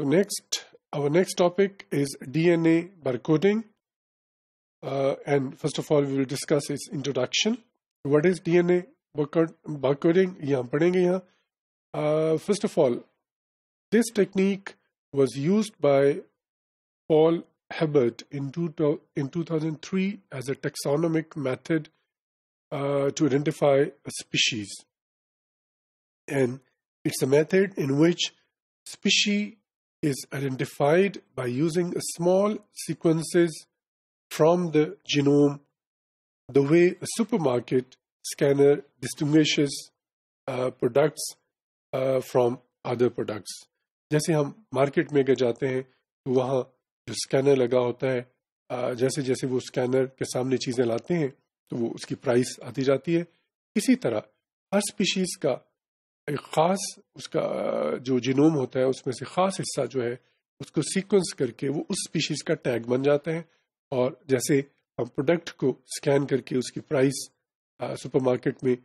So next, our next topic is DNA barcoding. Uh, and first of all, we will discuss its introduction. What is DNA barcoding? यहाँ uh, First of all, this technique was used by Paul Hebert in, two, in 2003 as a taxonomic method uh, to identify a species. And it's a method in which species is identified by using small sequences from the genome, the way a supermarket scanner distinguishes uh, products uh, from other products. जैसे हम market में अगर जाते हैं तो वहाँ जो scanner लगा होता है uh, जैसे जैसे वो स्कैनर के सामने चीज़ें लाते हैं तो वो उसकी प्राइस आती जाती है इसी तरह हर स्पीशीज़ का एक ख़ास उसका जो जिनोम होता है उसमें से ख़ास हिस्सा जो है उसको सीक्वेंस करके वो उस स्पीशीज का टैग बन जाते हैं और जैसे हम प्रोडक्ट को स्कैन करके उसकी प्राइस सुपरमार्केट में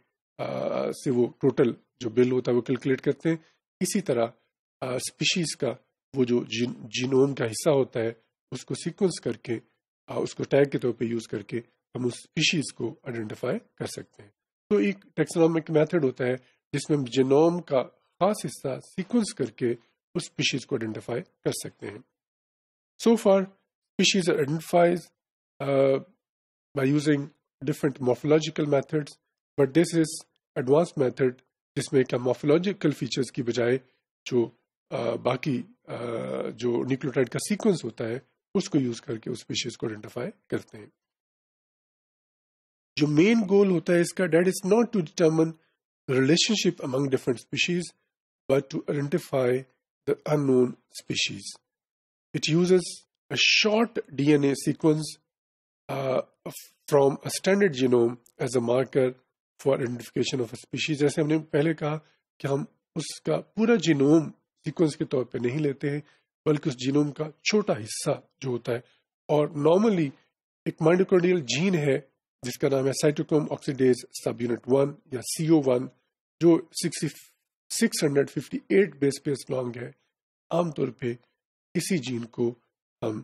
आ, से वो टोटल जो बिल होता है वो कैलकुलेट करते हैं इसी तरह स्पीशीज का वो जो जीन, जीनोम का हिस्सा होता है उसको सीक्वेंस करके आ, उसको टैग के तौर पर यूज करके हम उस स्पीशीज को आइडेंटिफाई कर सकते हैं तो एक टेक्सोनॉमिक मेथड होता है जिसमें जिनोम का खास हिस्सा सीक्वेंस करके उस स्पीशीज को आइडेंटिफाई कर सकते हैं so far species are identifies by using different morphological methods but this is advance method जिसमें क्या मॉर्फोलॉजिकल फीचर्स की बजाय जो आ, uh, बाकी आ, uh, जो न्यूक्लोटाइड का सीक्वेंस होता है उसको यूज करके उस स्पीशीज को आइडेंटिफाई करते हैं जो मेन गोल होता है इसका that is not to determine the relationship among different species, but to identify the unknown species. It uses a short DNA sequence uh, from a standard genome as a marker for identification of a species. As हमने have कहा कि हम उसका पूरा genome sequence के तौर पे नहीं लेते हैं बल्कि उस genome का छोटा हिस्सा जो होता है और normally एक माइटोकॉन्ड्रियल जीन है जिसका नाम है cytochrome oxidase sub unit one या सीओ वन जो 658 six hundred fifty eight base pair long है आमतौर पे इसी जीन को हम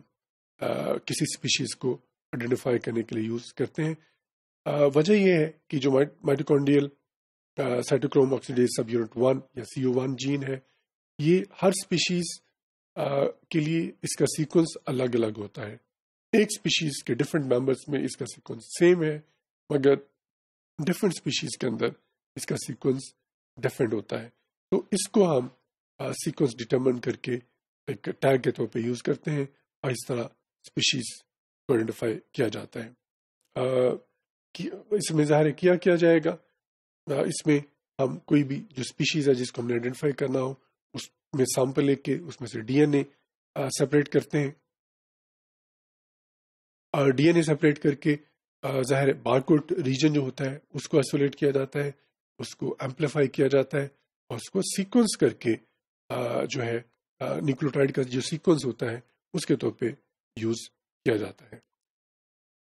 आ, किसी स्पीशीज को आइडेंटिफाई करने के लिए यूज करते हैं वजह यह है कि जो mitochondrial cytochrome oxidase sub unit one या सी वन जीन है ये हर स्पीशीज के लिए इसका सीक्वेंस अलग अलग होता है एक स्पीशीज के डिफरेंट मेंबर्स में इसका सीक्वेंस सेम है मगर डिफरेंट स्पीशीज के अंदर इसका सीक्वेंस डिफरेंट होता है तो इसको हम सीक्वेंस डिटरमिन करके एक टैग के तौर पे यूज करते हैं और इस तरह स्पीशीज को आइडेंटिफाई किया जाता है uh, कि, इसमें ज़ाहिर किया किया जाएगा uh, इसमें हम कोई भी जो स्पीशीज है जिसको हमने आइडेंटिफाई करना हो उसमें सैंपल लेके उसमें से डीएनए सेपरेट करते हैं और डीएनए सेपरेट करके ज़ाहिर बारकोट रीजन जो होता है उसको आइसोलेट किया जाता है उसको एम्पलीफाई किया जाता है और उसको सीक्वेंस करके जो है न्यूक्लियोटाइड का जो सीक्वेंस होता है उसके तौर पे यूज किया जाता है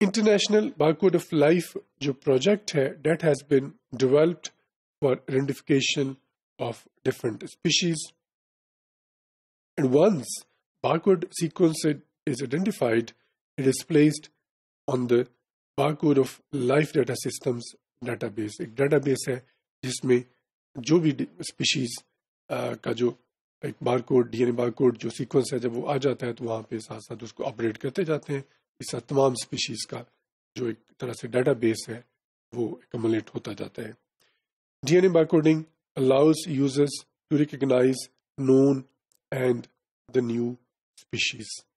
इंटरनेशनल बारकोड ऑफ लाइफ जो प्रोजेक्ट है that has been developed for identification of different species and once barcode sequence is identified it is placed on the barcode of life data systems database. एक database है जिसमें जो भी species का जो एक बारकोड डीएनए कोड जो sequence है जब वो आ जाता है तो वहाँ पे साथ साथ उसको अपडेट करते जाते हैं इस तमाम स्पीशीज का जो एक तरह से डाटा बेस है वो एकमलेट होता जाता है DNA coding allows users to recognize known and the new species